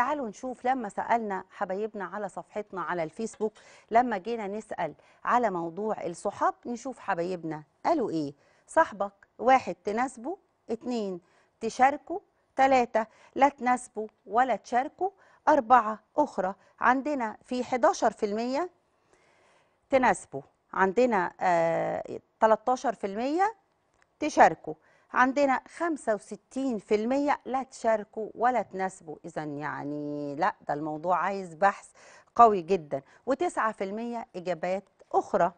تعالوا نشوف لما سألنا حبايبنا على صفحتنا على الفيسبوك لما جينا نسأل على موضوع الصحاب نشوف حبايبنا قالوا إيه صاحبك واحد تناسبه اتنين تشاركه تلاتة لا تناسبه ولا تشاركه أربعة أخرى عندنا في 11% تناسبه عندنا آه 13% تشاركه عندنا 65% لا تشاركوا ولا تناسبوا إذا يعني لا ده الموضوع عايز بحث قوي جدا و9% إجابات أخرى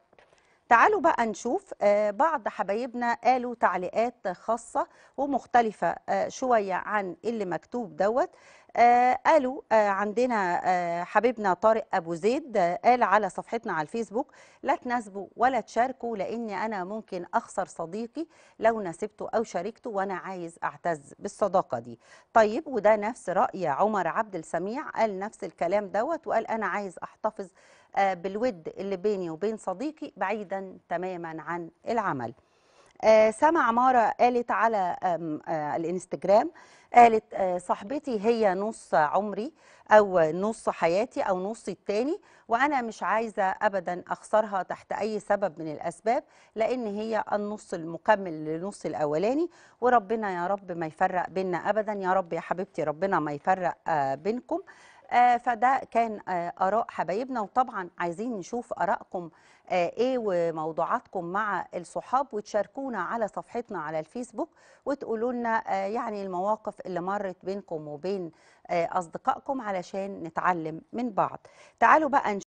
تعالوا بقى نشوف آه، بعض حبايبنا قالوا تعليقات خاصة ومختلفة آه، شوية عن اللي مكتوب دوت آه، قالوا عندنا حبيبنا طارق أبو زيد قال على صفحتنا على الفيسبوك لا تناسبوا ولا تشاركوا لأني أنا ممكن أخسر صديقي لو ناسبته أو شاركته وأنا عايز أعتز بالصداقة دي طيب وده نفس رأي عمر عبد السميع قال نفس الكلام دوت وقال أنا عايز أحتفظ آه، بالود اللي بيني وبين صديقي بعيدا تماما عن العمل آه، سما عمارة قالت على آه، الانستجرام قالت صاحبتي هي نص عمري أو نص حياتي أو نصي التاني وأنا مش عايزة أبدا أخسرها تحت أي سبب من الأسباب لأن هي النص المكمل للنص الأولاني وربنا يا رب ما يفرق بينا أبدا يا رب يا حبيبتي ربنا ما يفرق بينكم آه، فده كان آه، اراء حبايبنا وطبعا عايزين نشوف ارائكم آه، ايه وموضوعاتكم مع الصحاب وتشاركونا على صفحتنا على الفيسبوك وتقولوا لنا يعني المواقف اللي مرت بينكم وبين اصدقائكم علشان نتعلم من بعض تعالوا بقى